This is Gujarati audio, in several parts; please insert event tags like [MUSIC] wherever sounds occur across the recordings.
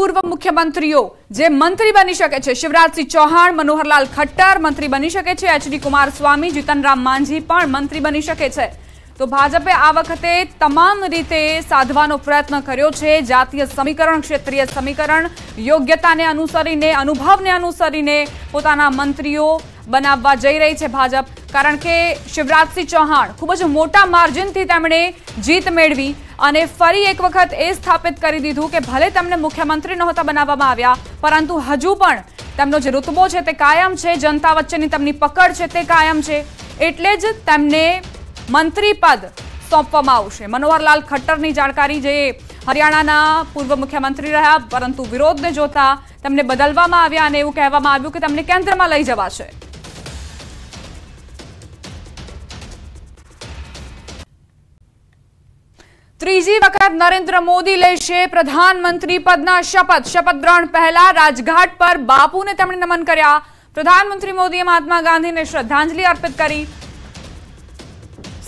પૂર્વ મુખ્યમંત્રીઓ જે મંત્રી બની શકે છે શિવરાજસિંહ ચૌહાણ મનોહરલાલ ખટ્ટર મંત્રી બની શકે છે એચ એચડી કુમારસ્વામી જીતનરામ માંઝી પણ મંત્રી બની શકે છે તો ભાજપે આ વખતે તમામ રીતે સાધવાનો પ્રયત્ન કર્યો છે જાતીય સમીકરણ ક્ષેત્રીય સમીકરણ યોગ્યતાને અનુસરીને અનુભવને અનુસરીને પોતાના મંત્રીઓ બનાવવા જઈ રહી છે ભાજપ કારણ કે શિવરાજસિંહ ચૌહાણ ખૂબ જ મોટા માર્જિનથી તેમણે જીત મેળવી અને ફરી એક વખત એ સ્થાપિત કરી દીધું કે ભલે તેમને મુખ્યમંત્રી નહોતા બનાવવામાં આવ્યા પરંતુ હજુ પણ તેમનો જે ઋતબો છે તે કાયમ છે જનતા વચ્ચેની તેમની પકડ છે તે કાયમ છે એટલે જ તેમને મંત્રી પદ સોંપવામાં આવશે મનોહરલાલ ખટ્ટરની જાણકારી જે હરિયાણાના પૂર્વ મુખ્યમંત્રી રહ્યા પરંતુ વિરોધને જોતા તેમને બદલવામાં આવ્યા અને એવું કહેવામાં આવ્યું કે તેમને કેન્દ્રમાં લઈ જવાશે ત્રીજી વખત નરેન્દ્ર મોદી લેશે પ્રધાનમંત્રી પદના શપથ શપથ ગ્રહણ પહેલા રાજઘાટ પર બાપુને તેમણે નમન કર્યા પ્રધાનમંત્રી મોદીએ મહાત્મા ગાંધીને શ્રદ્ધાંજલિ અર્પિત કરી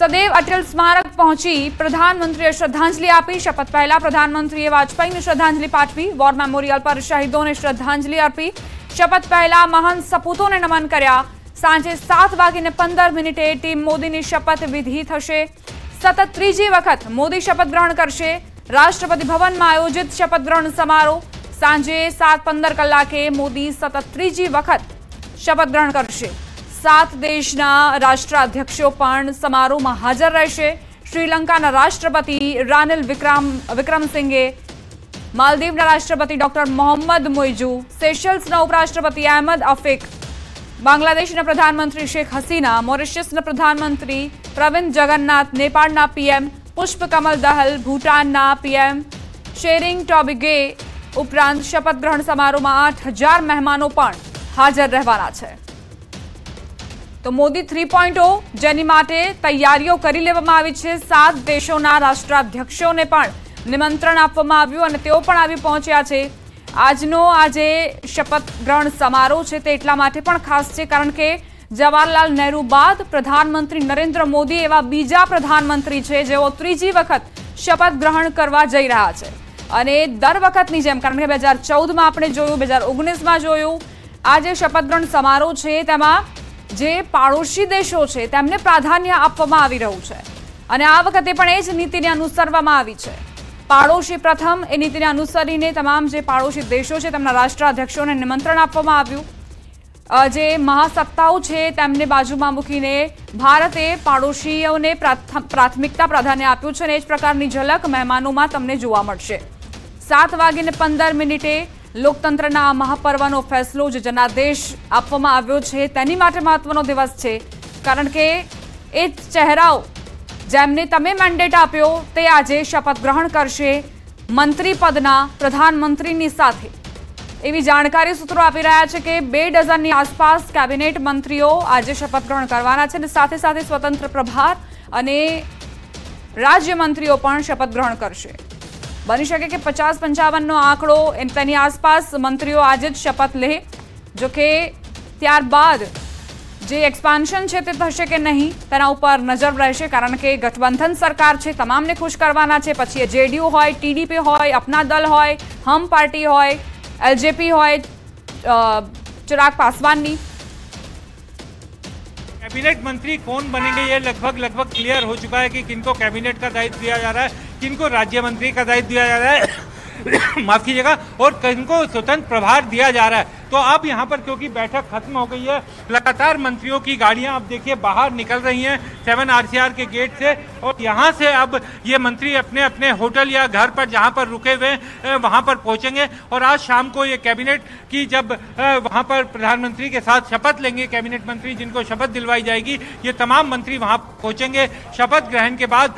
સદૈવ અટલ સ્મારક પહોંચી પ્રધાનમંત્રીએ શ્રદ્ધાંજલિ આપી શપથ પહેલા પ્રધાનમંત્રીએ વાજપેયીને શ્રદ્ધાંજલિ પાઠવી વોર મેમોરિયલ પર શહીદોને શ્રદ્ધાંજલિ અર્પી શપથ પહેલા મહાન સપૂતોને નમન કર્યા સાંજે સાત વાગીને પંદર મિનિટે ટીમ મોદીની શપથ વિધિ થશે सतत तीसरी વખત मोदी शपथ ग्रहण करेंगे राष्ट्रपति भवन में आयोजित शपथ ग्रहण समारोह सांजे 7:15 કલાકે મોદી સતત ત્રીજી વખત शपथ ग्रहण કરશે સાત દેશના રાષ્ટ્ર અધક્ષો પણ સમારોમાં હાજર રહેશે શ્રીલંકાના રાષ્ટ્રપતિ રાનલ વિક્રમ વિક્રમ સિંગે માલદીવના રાષ્ટ્રપતિ ડોક્ટર મોહમ્મદ મોઇજુ સેશેલ્સના ઉપરાષ્ટ્રપતિ અહેમદ અફિક બાંગ્લાદેશના પ્રધાનમંત્રી શેખ હસીના મોરિસિયસના પ્રધાનમંત્રી પ્રવિંદ જગન્નાથ નેપાળના પીએમ પુષ્પકમલ દહલ ભૂટાનના પીએમ શેરિંગ ટોબિગે ઉપરાંત શપથ ગ્રહણ સમારોહમાં આઠ હજાર મહેમાનો પણ હાજર રહેવાના છે તો મોદી થ્રી જેની માટે તૈયારીઓ કરી લેવામાં આવી છે સાત દેશોના રાષ્ટ્રાધ્યક્ષોને પણ નિમંત્રણ આપવામાં આવ્યું અને તેઓ પણ આવી પહોંચ્યા છે આજનો આજે જે શપથ ગ્રહણ સમારોહ છે તે એટલા માટે પણ ખાસ છે કારણ કે જવાહરલાલ નહેરુ બાદ પ્રધાનમંત્રી નરેન્દ્ર મોદી એવા બીજા પ્રધાનમંત્રી છે જેઓ ત્રીજી વખત શપથ ગ્રહણ કરવા જઈ રહ્યા છે અને દર વખતની જેમ કારણ કે બે હજાર ચૌદમાં આપણે જોયું બે હજાર ઓગણીસમાં જોયું આ જે શપથ ગ્રહણ સમારોહ છે તેમાં જે પાડોશી દેશો છે તેમને પ્રાધાન્ય આપવામાં આવી રહ્યું છે અને આ વખતે પણ એ જ નીતિને અનુસરવામાં આવી છે પાડોશી પ્રથમ એ નીતિને અનુસરીને તમામ જે પાડોશી દેશો છે તેમના રાષ્ટ્રાધ્યક્ષોને નિમંત્રણ આપવામાં આવ્યું જે મહાસત્તાઓ છે તેમને બાજુમાં મૂકીને ભારતે પાડોશીઓને પ્રાથમિકતા પ્રાધાન્ય આપ્યું છે અને એ જ પ્રકારની ઝલક મહેમાનોમાં તમને જોવા મળશે સાત વાગીને પંદર મિનિટે લોકતંત્રના આ મહાપર્વનો ફેસલો જે જનાદેશ આપવામાં આવ્યો છે તેની માટે મહત્વનો દિવસ છે કારણ કે એ ચહેરાઓ જેમને તમે મેન્ડેટ આપ્યો તે આજે શપથ ગ્રહણ કરશે મંત્રી પદના પ્રધાનમંત્રીની સાથે એવી જાણકારી સૂત્રો આપી રહ્યા છે કે બે ડઝનની આસપાસ કેબિનેટ મંત્રીઓ આજે શપથ ગ્રહણ કરવાના છે અને સાથે સાથે સ્વતંત્ર પ્રભાર અને રાજ્યમંત્રીઓ પણ શપથ ગ્રહણ કરશે બની શકે કે પચાસ પંચાવનનો આંકડો એમ તેની આસપાસ મંત્રીઓ આજે જ શપથ લે જોકે ત્યારબાદ જે એક્સપાન્શન છે તે થશે કે નહીં તેના ઉપર નજર રહેશે કારણ કે ગઠબંધન સરકાર છે તમામને ખુશ કરવાના છે પછી એ જેડીયુ હોય ટીડીપી હોય અપના દલ હોય હમ પાર્ટી હોય एलजेपी हो चिराग पासवान कैबिनेट मंत्री कौन बनेंगे ये लगभग लगभग क्लियर हो चुका है कि किनको कैबिनेट का दायित्व दिया जा रहा है किनको राज्य मंत्री का दायित्व दिया जा रहा है [COUGHS] माफ कीजिएगा और किनको स्वतंत्र प्रभार दिया जा रहा है तो अब यहाँ पर क्योंकि बैठक खत्म हो गई है लगातार मंत्रियों की गाड़ियाँ अब देखिए बाहर निकल रही हैं सेवन आरसीआर के गेट से और यहाँ से अब ये मंत्री अपने अपने होटल या घर पर जहाँ पर रुके हुए वहाँ पर पहुँचेंगे और आज शाम को ये कैबिनेट की जब वहाँ पर प्रधानमंत्री के साथ शपथ लेंगे कैबिनेट मंत्री जिनको शपथ दिलवाई जाएगी ये तमाम मंत्री वहाँ पहुँचेंगे शपथ ग्रहण के बाद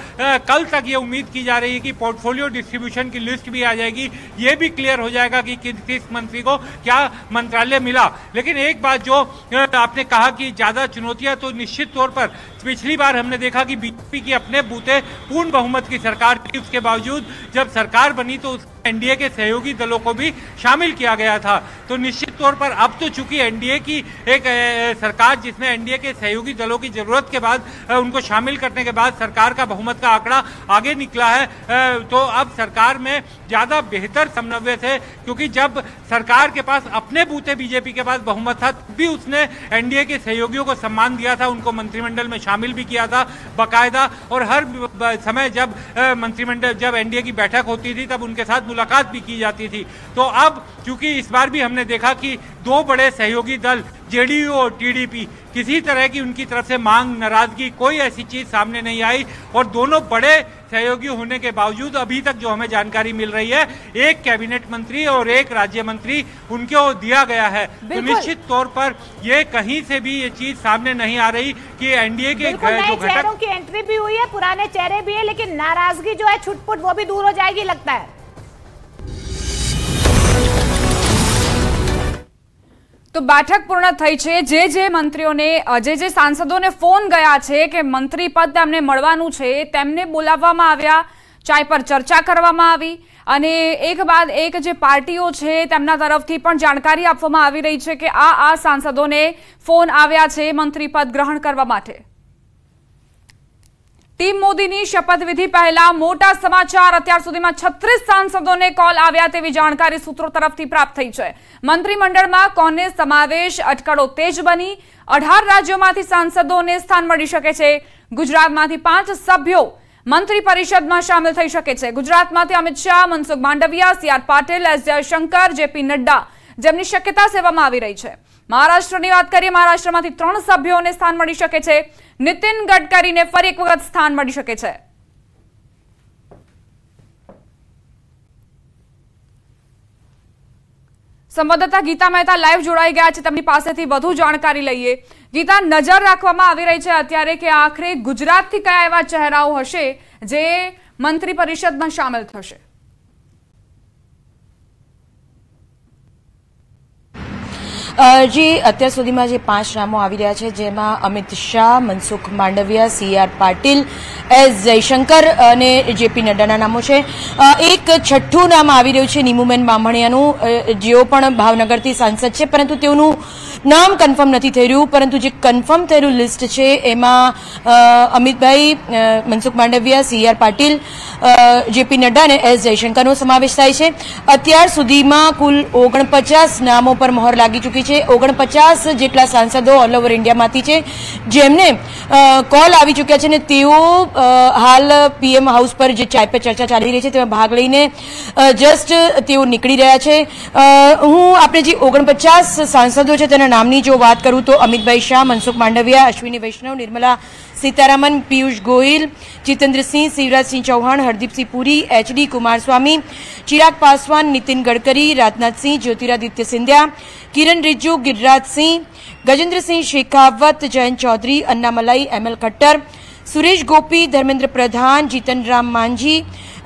कल तक ये उम्मीद की जा रही है कि पोर्टफोलियो डिस्ट्रीब्यूशन की लिस्ट भी आ जाएगी ये भी क्लियर हो जाएगा कि किस मंत्री को क्या मंत्री मंत्रालय मिला लेकिन एक बात जो आपने कहा कि ज़्यादा चुनौतियां तो निश्चित तौर पर पिछली बार हमने देखा कि बीजेपी की अपने बूते पूर्ण बहुमत की सरकार थी उसके बावजूद जब सरकार बनी तो उस एनडीए के सहयोगी दलों को भी शामिल किया गया था तो निश्चित तौर पर अब तो चूंकि एनडीए की एक सरकार जिसने एनडीए के सहयोगी दलों की जरूरत के बाद उनको शामिल करने के बाद सरकार का बहुमत का आंकड़ा आगे निकला है तो अब सरकार में ज़्यादा बेहतर समन्वय थे क्योंकि जब सरकार के पास अपने बूते बीजेपी के पास बहुमत था भी उसने एनडीए के सहयोगियों को सम्मान दिया था उनको मंत्रिमंडल में शामिल भी किया था बाकायदा और हर समय जब मंत्रिमंडल जब एनडीए की बैठक होती थी तब उनके साथ मुलाकात भी की जाती थी तो अब क्योंकि इस बार भी हमने देखा कि दो बड़े सहयोगी दल जेडीयू और टीडीपी किसी तरह की उनकी तरफ से मांग नाराजगी कोई ऐसी चीज सामने नहीं आई और दोनों बड़े सहयोगी होने के बावजूद अभी तक जो हमें जानकारी मिल रही है एक कैबिनेट मंत्री और एक राज्य मंत्री उनको दिया गया है तो निश्चित तौर पर ये कहीं से भी ये चीज सामने नहीं आ रही कि एनडीए के जो घटक की एंट्री भी हुई है पुराने चेहरे भी है लेकिन नाराजगी जो है छुटपुट वो भी दूर हो जाएगी लगता है તો બેઠક પૂર્ણ થઈ છે જે જે મંત્રીઓને જે જે સાંસદોને ફોન ગયા છે કે મંત્રી પદ તેમને મળવાનું છે તેમને બોલાવવામાં આવ્યા ચાય પર ચર્ચા કરવામાં આવી અને એક બાદ એક જે પાર્ટીઓ છે તેમના તરફથી પણ જાણકારી આપવામાં આવી રહી છે કે આ આ સાંસદોને ફોન આવ્યા છે મંત્રી પદ ગ્રહણ કરવા માટે ટીમ મોદીની શપથવિધિ પહેલા મોટા સમાચાર અત્યાર સુધીમાં છત્રીસ સાંસદોને કોલ આવ્યા તેવી જાણકારી સૂત્રો તરફથી પ્રાપ્ત થઈ છે મંત્રીમંડળમાં કોને સમાવેશ અટકળો તેજ બની અઢાર રાજ્યોમાંથી સાંસદોને સ્થાન મળી શકે છે ગુજરાતમાંથી પાંચ સભ્યો મંત્રી પરિષદમાં સામેલ થઈ શકે છે ગુજરાતમાંથી Amit Shah Mansukh Mandaviya C Patil S Jaishankar JP Nadda જેમની શક્યતા સેવામાં આવી રહી છે મહારાષ્ટ્રની વાત કરીએ મહારાષ્ટ્રમાંથી ત્રણ સભ્યોને સ્થાન મળી શકે છે નીતિન ગડકરીને ફરી એક વખત સ્થાન મળી શકે છે સંવાદદાતા ગીતા મહેતા લાઈવ જોડાઈ ગયા છે તેમની પાસેથી વધુ જાણકારી લઈએ ગીતા નજર રાખવામાં આવી રહી છે અત્યારે કે આખરે ગુજરાતથી કયા એવા ચહેરાઓ હશે જે મંત્રી પરિષદમાં સામેલ થશે જે અત્યાર સુધીમાં જે પાંચ નામો આવી રહ્યા છે જેમાં Amit Shah Mansukh Mandaviya C R Patil S Jaishankar અને જેપી નડ્ડાના નામો છે એક છઠ્ઠું નામ આવી રહ્યું છે નીમુબેન બામણિયાનું જેઓ પણ ભાવનગરથી સાંસદ છે પરંતુ તેઓનું નામ કન્ફર્મ નથી થઈ રહ્યું પરંતુ જે કન્ફર્મ થયેલું લિસ્ટ છે એમાં Amitbhai Mansukh Mandaviya CR R Patil JP Nadda અને એસ જયશંકરનો સમાવેશ થાય છે અત્યાર સુધીમાં કુલ ઓગણપચાસ નામો પર મહોર લાગી ચૂકી છે ઓગણપચાસ જેટલા સાંસદો ઓલ ઓવર ઇન્ડિયામાંથી છે જેમને કોલ આવી ચૂક્યા છે ને તેઓ હાલ પીએમ હાઉસ પર જે ચાય પર ચર્ચા ચાલી રહી છે તેમાં ભાગ લઈને જસ્ટ તેઓ નીકળી રહ્યા છે હું આપણે જે ઓગણપચાસ સાંસદો છે તેના નામની જો વાત કરું તો Amitbhai Shah Mansukh Mandaviya Ashwini Vaishnaw Nirmala Sitharaman Piyush Goyal Jitendra Singh Shivraj Singh Chouhan Hardeep Singh Puri HD Kumaraswamy Chirag Paswan Nitin Gadkari Rajnath Singh Jyotiraditya Scindia Kiren Rijiju Giriraj Singh Gajendra Singh Shekhawat Jayant Chaudhary Annamalai M L Khattar Suresh Gopi Dharmendra Pradhan Jitan Ram Manjhi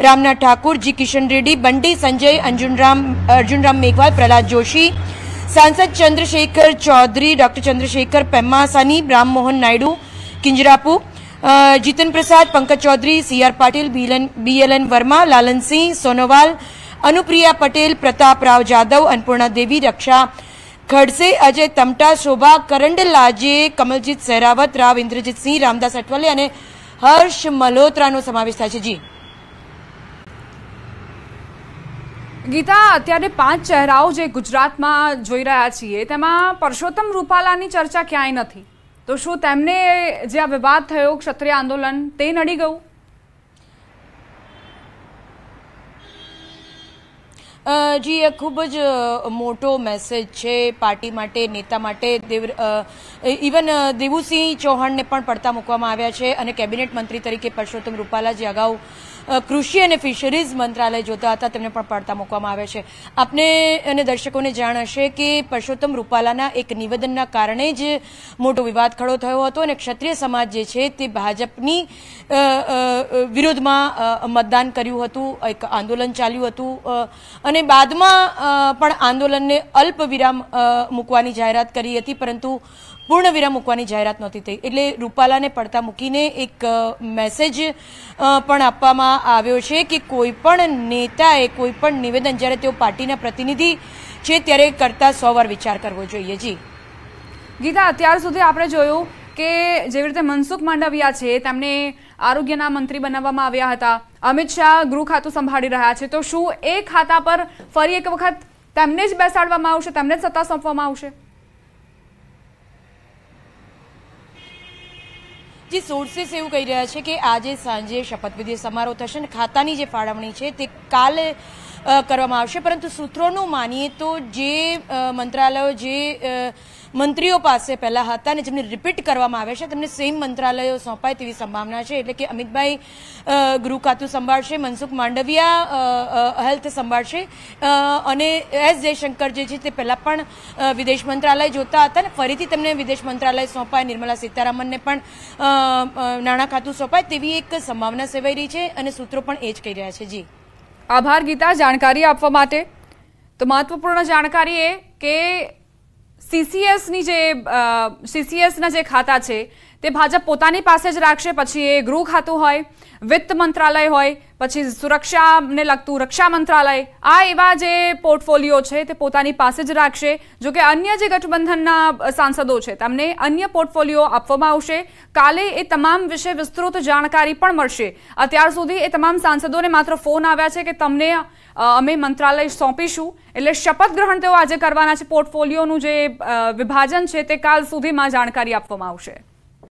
Ramnath Thakur જી કિશન રેડ્ડી બંટી સંજય અંજુનરામ અર્જુનરામ મેઘવાલ પ્રહલાદ જોશી સાંસદ Chandrashekhar Chaudhary doctor Chandrashekhar Pemmasani Rammohan Naidu Kinjarapu Jitin Prasada Pankaj Chaudhary CR Patil BLN Verma Lalan Singh Sonowal Anupriya Patel Pratap Rao Jadhav Annapurna Devi Raksha Khadse Ajay Tamta Shobha Karandlaje Kamaljeet Sehrawat Rao Inderjit Singh Ramdas Athawale અને હર્ષ મલ્હોત્રાનો સમાવેશ થાય છે જી ગીતા અત્યારે પાંચ ચહેરાઓ જે ગુજરાતમાં જોઈ રહ્યા છીએ તેમાં પરસોત્તમ રૂપાલાની ચર્ચા ક્યાંય નથી તો શું તેમને જે આ વિવાદ થયો ક્ષત્રિય આંદોલન તે નડી ગયું જી એ ખૂબ જ મોટો મેસેજ છે પાર્ટી માટે નેતા માટે દેવ ઇવન દેવુસિંહ ચૌહાણને પણ પડતા મૂકવામાં આવ્યા છે અને કેબિનેટ મંત્રી તરીકે પરસોત્તમ રૂપાલા જે અગાઉ કૃષિ અને ફિશરીઝ મંત્રાલય જોતા હતા તેમને પણ પડતા મૂકવામાં આવે છે આપને અને દર્શકોને જાણ હશે કે પરસોત્તમ રૂપાલાના એક નિવેદનના કારણે જ મોટો વિવાદ ખડો થયો હતો અને ક્ષત્રિય સમાજ જે છે તે ભાજપની વિરોધમાં મતદાન કર્યું હતું એક આંદોલન ચાલ્યું હતું અને બાદમાં પણ આંદોલનને અલ્પ વિરામ મૂકવાની જાહેરાત કરી હતી પરંતુ પૂર્ણ વિરામ મૂકવાની જાહેરાત નહોતી થઈ એટલે રૂપાલાને પડતા મૂકીને એક મેસેજ પણ આપવામાં આવ્યો છે કે કોઈપણ નેતાએ કોઈપણ નિવેદન જ્યારે તેઓ પાર્ટીના પ્રતિનિધિ છે ત્યારે કરતાં સો વાર વિચાર કરવો જોઈએ જી ગીતા અત્યાર સુધી આપણે જોયું કે જેવી રીતે મનસુખ માંડવિયા છે તેમને આરોગ્યના મંત્રી બનાવવામાં આવ્યા હતા અમિત શાહ ગૃહ ખાતું સંભાળી રહ્યા છે તો શું એ ખાતા પર ફરી એક વખત તેમને જ બેસાડવામાં આવશે તેમને જ સત્તા સોંપવામાં આવશે જે સોર્સેસ એવું કહી રહ્યા છે કે આજે સાંજે શપથવિધિ સમારોહ થશે અને ખાતાની જે ફાળવણી છે તે કાલે કરવામાં આવશે પરંતુ સૂત્રોનું માનીએ તો જે મંત્રાલયો જે મંત્રીઓ પાસે પહેલાં હતા અને જેમને રિપીટ કરવામાં આવે છે તેમને સેમ મંત્રાલયો સોંપાય તેવી સંભાવના છે એટલે કે અમિતભાઈ ગૃહ ખાતું સંભાળશે મનસુખ માંડવિયા હેલ્થ સંભાળશે અને એસ જયશંકર જે છે તે પહેલાં પણ વિદેશ મંત્રાલય જોતા હતા અને ફરીથી તેમને વિદેશ મંત્રાલય સોંપાય નિર્મલા સીતારામનને પણ નાણાં ખાતું સોંપાય તેવી એક સંભાવના સેવાઈ રહી છે અને સૂત્રો પણ એ જ કહી રહ્યા છે જી આભાર ગીતા જાણકારી આપવા માટે તો મહત્વપૂર્ણ જાણકારી એ કે સીસીએસની જે સીસીએસના જે ખાતા છે તે ભાજપ પોતાની પાસે જ રાખશે પછી એ ગૃહ ખાતું હોય વિત્ત મંત્રાલય હોય પછી સુરક્ષાને લગતું રક્ષા મંત્રાલય આ એવા જે પોર્ટફોલિયો છે તે પોતાની પાસે જ રાખશે જો કે અન્ય જે ગઠબંધનના સાંસદો છે તેમને અન્ય પોર્ટફોલિયો આપવામાં આવશે કાલે એ તમામ વિશે વિસ્તૃત જાણકારી પણ મળશે અત્યાર સુધી એ તમામ સાંસદોને માત્ર ફોન આવ્યા છે કે તમને અમે મંત્રાલય સોંપીશું એટલે શપથ ગ્રહણ તેઓ આજે કરવાના છે પોર્ટફોલિયોનું જે વિભાજન છે તે કાલ સુધીમાં જાણકારી આપવામાં આવશે